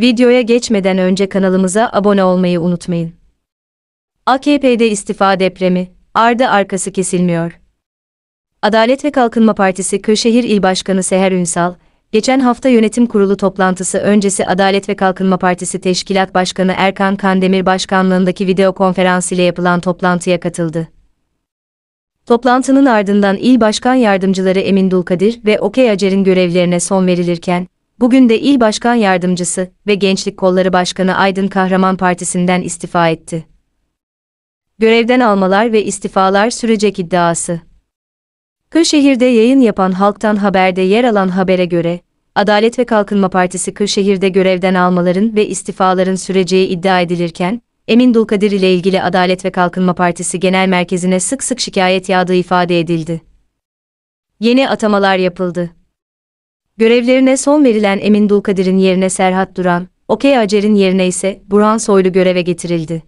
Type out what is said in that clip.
Videoya geçmeden önce kanalımıza abone olmayı unutmayın. AKP'de istifa depremi, ardı arkası kesilmiyor. Adalet ve Kalkınma Partisi Kırşehir İl Başkanı Seher Ünsal, geçen hafta yönetim kurulu toplantısı öncesi Adalet ve Kalkınma Partisi Teşkilat Başkanı Erkan Kandemir başkanlığındaki video konferans ile yapılan toplantıya katıldı. Toplantının ardından İl Başkan Yardımcıları Emin Dulkadir ve Okey Acer'in görevlerine son verilirken, bugün de İl Başkan Yardımcısı ve Gençlik Kolları Başkanı Aydın Kahraman Partisi'nden istifa etti. Görevden almalar ve istifalar sürecek iddiası. Kırşehir'de yayın yapan Halktan Haber'de yer alan habere göre, Adalet ve Kalkınma Partisi Kırşehir'de görevden almaların ve istifaların süreceği iddia edilirken, Emin Dulkadir ile ilgili Adalet ve Kalkınma Partisi Genel Merkezi'ne sık sık şikayet yağdığı ifade edildi. Yeni atamalar yapıldı. Görevlerine son verilen Emin Dulkadir'in yerine Serhat Duran, Okey Acer'in yerine ise Burhan Soylu göreve getirildi.